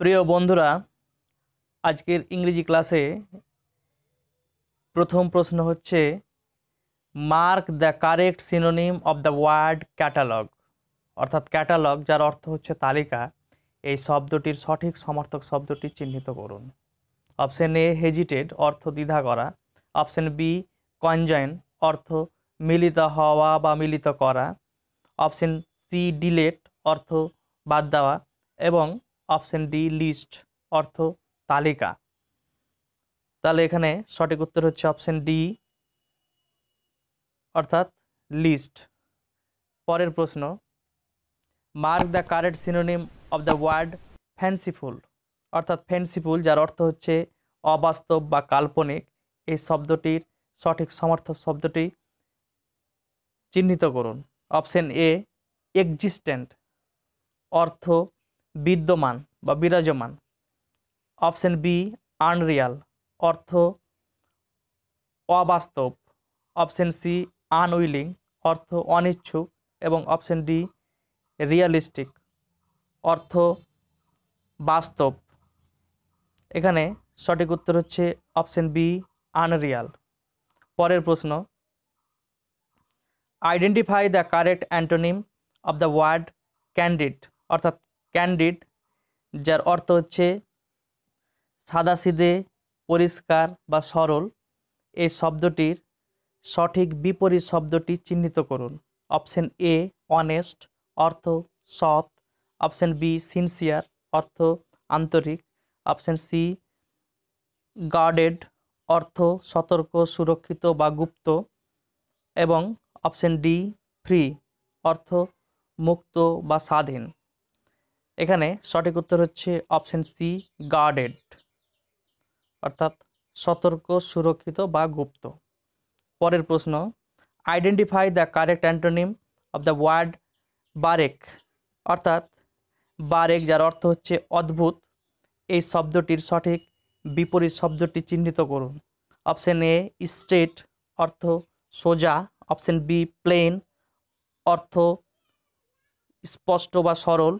প্রিয় বন্ধুরা আজকের ইংরেজি ক্লাসে প্রথম প্রশ্ন হচ্ছে mark the correct synonym of the word catalogue অর্থাৎ ক্যাটালগ যার অর্থ হচ্ছে তালিকা এই শব্দটির সঠিক সমর্থক শব্দটি চিহ্নিত করুন অপশান এ হেজিটেড অর্থ দ্বিধা করা অপশন বি কনজয়েন অর্থ মিলিত হওয়া বা মিলিত করা অপশন সি ডিলেট অর্থ বাদ দেওয়া এবং অপশন ডি লিস্ট অর্থ তালিকা তাহলে এখানে সঠিক উত্তর হচ্ছে অপশন ডি অর্থাৎ লিস্ট পরের প্রশ্ন mark the correct synonym of the word fanciful অর্থাৎ ফ্যান্সিফুল যার অর্থ হচ্ছে অবাস্তব বা কাল্পনিক এই শব্দটির সঠিক সমর্থক শব্দটি চিহ্নিত করুন অপশন এ এক্সিস্ট্যান্ট অর্থ বিদ্যমান বা বিরাজমান অপশন বি আনরিয়াল অর্থ অবাস্তব অপশন সি আনউইলিং অর্থ অনিচ্ছুক এবং অপশন ডি রিয়ালিস্টিক অর্থ বাস্তব এখানে সঠিক উত্তর হচ্ছে অপশন বি আনরিয়াল পরের প্রশ্ন identify the correct antonym of the word candid অর্থাৎ ক্যান্ডিড যার অর্থ হচ্ছে সাদাসিদে পরিষ্কার বা সরল এই শব্দটির সঠিক বিপরীত শব্দটি চিহ্নিত করুন অপশন এ অনেস্ট অর্থ সৎ অপশন বি সিনসিয়ার অর্থ আন্তরিক অপশন সি গার্ডেড অর্থ সতর্ক সুরক্ষিত বা গুপ্ত এবং অপশন ডি ফ্রি অর্থ মুক্ত বা স্বাধীন এখানে সঠিক উত্তর হচ্ছে অপশান সি গার্ডেড অর্থাৎ সতর্ক সুরক্ষিত বা গুপ্ত পরের প্রশ্ন identify the correct antonym of the word baroque অর্থাৎ বারেক যার অর্থ হচ্ছে অদ্ভুত এই শব্দটির সঠিক বিপরীত শব্দটি চিহ্নিত করুন অপশান এ স্ট্রেট অর্থ সোজা অপশান বি প্লেন অর্থ স্পষ্ট বা সরল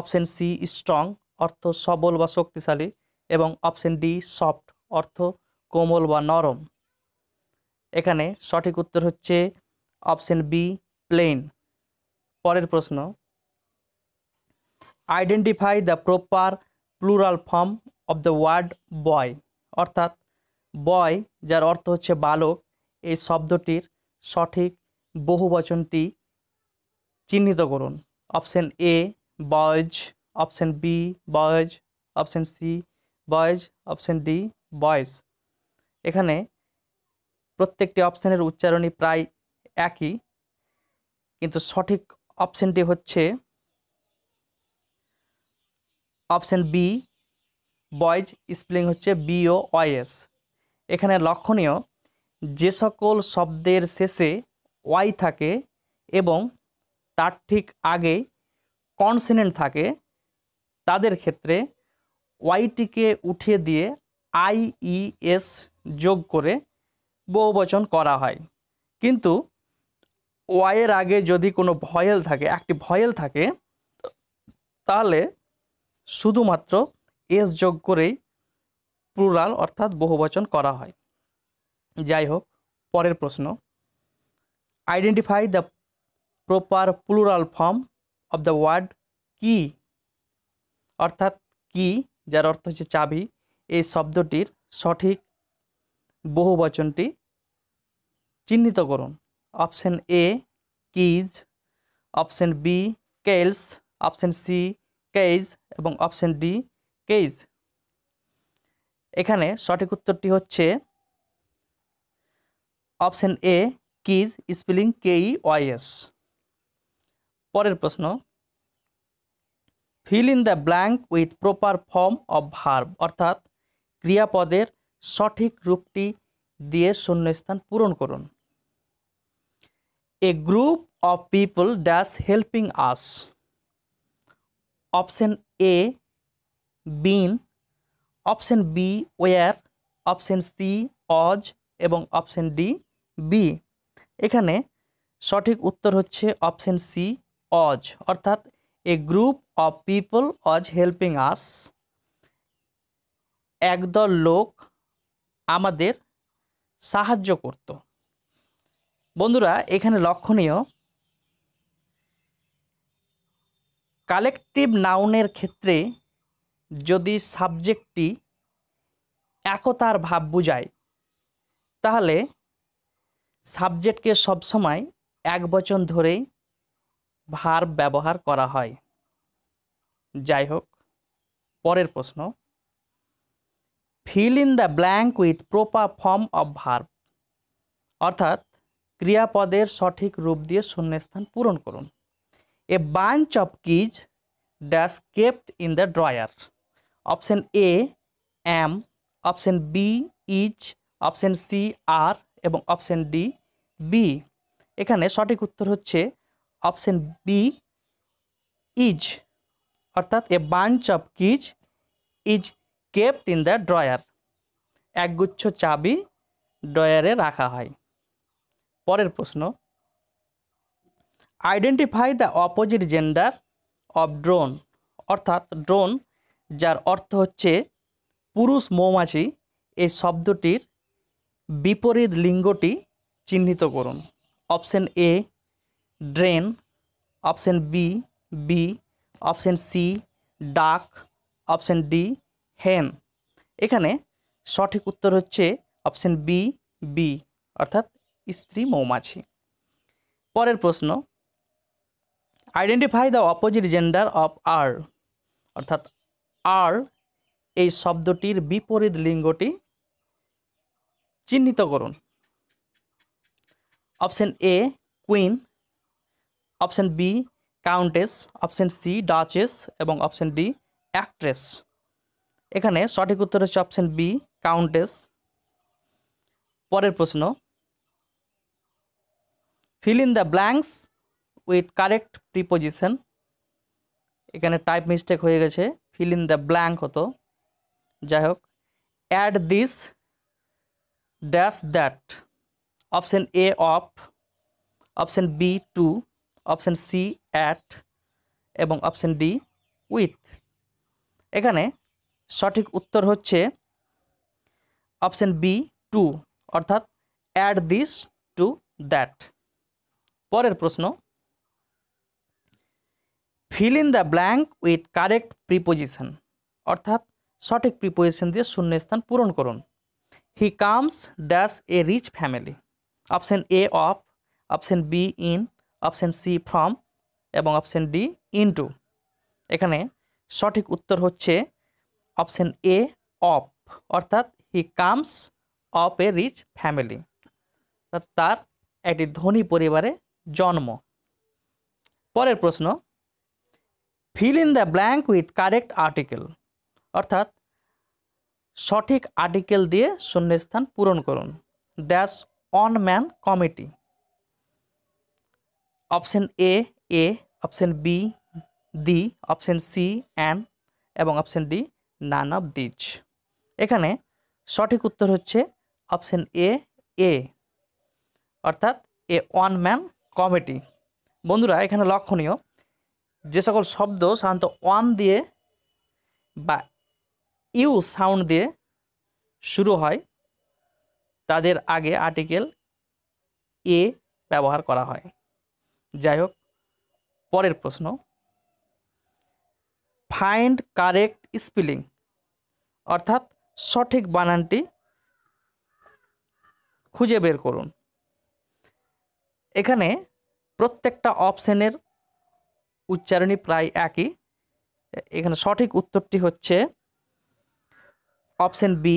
অপশন সি স্ট্রং অর্থ সবল বা শক্তিশালী এবং অপশন ডি সফট অর্থ কোমল বা নরম এখানে সঠিক উত্তর হচ্ছে অপশন বি প্লেন পরের প্রশ্ন identify the proper plural form of the word boy অর্থাৎ বয় যার অর্থ হচ্ছে বালক এই শব্দটির সঠিক বহুবচনটি চিহ্নিত করুন option A boys option B boys option C boys option D boys এখানে প্রত্যেকটি অপশানের উচ্চারণই প্রায় একই কিন্তু সঠিক অপশানটি হচ্ছে অপশান বি বয়েজ স্পেলিং হচ্ছে বিও ওয়াইএস এখানে লক্ষণীয় যে সকল শব্দের শেষে ওয়াই থাকে এবং তার ঠিক আগে কনসিনেন্ট থাকে তাদের ক্ষেত্রে ওয়াইটিকে উঠিয়ে দিয়ে আইইএস e, যোগ করে বহুবচন করা হয় কিন্তু ওয়াইয়ের আগে যদি কোনো ভয়েল থাকে একটি ভয়েল থাকে তাহলে শুধুমাত্র এস যোগ করেই প্লুরাল অর্থাৎ বহুবচন করা হয় যাই হোক পরের প্রশ্ন identify the proper plural form of the word key অর্থাৎ কি যার অর্থ হচ্ছে চাবি এই শব্দটির সঠিক বহুবচনটি চিহ্নিত করুন option A keys option B kells option C kays এবং অপশন ডি কেজ এখানে সঠিক উত্তরটি হচ্ছে অপশন এ কিজ স্পেলিং কেই ওয়াইএস পরের প্রশ্ন fill in the blank with proper form of verb অর্থাৎ ক্রিয়াপদের সঠিক রূপটি দিয়ে শূন্যস্থান পূরণ করুন a group of people dash helping us option A been option B were option C was এবং অপশন ডি বি এখানে সঠিক উত্তর হচ্ছে অপশন সি অজ অর্থাৎ a group of people was helping us একদল লোক আমাদের সাহায্য করত বন্ধুরা এখানে লক্ষণীয় কালেকটিভ নাউনের ক্ষেত্রে যদি সাবজেক্টটি একতার ভাব বুঝায় তাহলে সাবজেক্টকে সবসময় এক বচন ধরেই ভার্ব ব্যবহার করা হয় যাই হোক পরের প্রশ্ন fill in the blank with proper form of verb অর্থাৎ ক্রিয়াপদের সঠিক রূপ দিয়ে শূন্যস্থান পূরণ করুন a bunch of keys dash kept in the drawer option A am option B is option C are এবং অপশন ডি বি এখানে সঠিক উত্তর হচ্ছে অপশন বি ইজ অর্থাৎ a bunch of keys is kept in the drawer একগুচ্ছ চাবি ড্রয়ারে রাখা হয় পরের প্রশ্ন identify the opposite gender of drone অর্থাৎ ড্রোন যার অর্থ হচ্ছে পুরুষ মৌমাছি এই শব্দটির বিপরীত লিঙ্গটি চিহ্নিত করুন option A drain option B bee option C duck option D hen এখানে সঠিক উত্তর হচ্ছে অপশন বি বি অর্থাৎ স্ত্রী মৌমাছি পরের প্রশ্ন identify the opposite gender of earl অর্থাৎ আর এই শব্দটির বিপরীত লিঙ্গটি চিহ্নিত করুন option A queen option B countess option C duchess এবং অপশান ডি অ্যাক্ট্রেস এখানে সঠিক উত্তর হচ্ছে অপশান বি কাউন্টেস পরের প্রশ্ন fill in the blanks with correct preposition এখানে টাইপ মিস্টেক হয়ে গেছে ফিল ইন দ্য ব্ল্যাঙ্ক হতো যাই হোক add this dash that option A of option B to option C at এবং অপশান ডি উইথ এখানে সঠিক উত্তর হচ্ছে অপশান বি টু অর্থাৎ অ্যাড দিস টু দ্যাট পরের প্রশ্ন fill in the blank with correct preposition অর্থাৎ সঠিক প্রিপোজিশন দিয়ে শূন্যস্থান পূরণ করুন he comes dash a rich family option A of option B in option C from এবং অপশান ডি ইনটু এখানে সঠিক উত্তর হচ্ছে অপশান এ অফ অর্থাৎ he comes of a rich family তার একটি ধনী পরিবারে জন্ম পরের প্রশ্ন fill in the blank with correct article অর্থাৎ সঠিক আর্টিকেল দিয়ে শূন্যস্থান পূরণ করুন dash one man committee option A a option B the option C an এবং option D none of these এখানে সঠিক উত্তর হচ্ছে অপশান এ এ অর্থাৎ এ ওয়ান ম্যান কমেডি বন্ধুরা এখানে লক্ষণীয় যে সকল শব্দ সাধারণত ওয়ান দিয়ে বা ইউ সাউন্ড দিয়ে শুরু হয় তাদের আগে আর্টিকেল এ ব্যবহার করা হয় যাই হোক পরের প্রশ্ন ফাইন্ড কারেক্ট স্পেলিং অর্থাৎ সঠিক বানানটি খুঁজে বের করুন এখানে প্রত্যেকটা অপশানের উচ্চারণই প্রায় একই এখানে সঠিক উত্তরটি হচ্ছে option B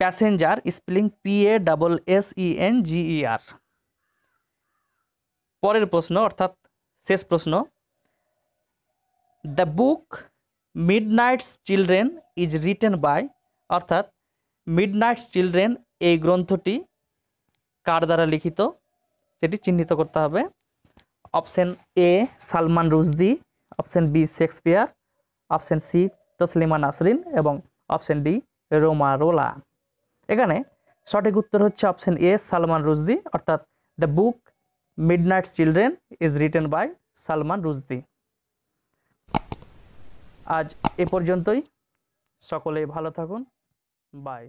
passenger spelling P A double S E N G E R পরের প্রশ্ন অর্থাৎ শেষ প্রশ্ন the book Midnight's Children is written by অর্থাৎ মিড নাইটস চিলড্রেন এই গ্রন্থটি কার দ্বারা লিখিত সেটি চিহ্নিত করতে হবে option A Salman Rushdie option B Shakespeare option C Taslima Nasrin এবং অপশন ডি রোমারোলা এখানে সঠিক উত্তর হচ্ছে অপশন এ সালমান রুজদি অর্থাৎ the book Midnight's Children is written by Salman Rushdie আজ এ পর্যন্তই সকলে ভালো থাকুন বাই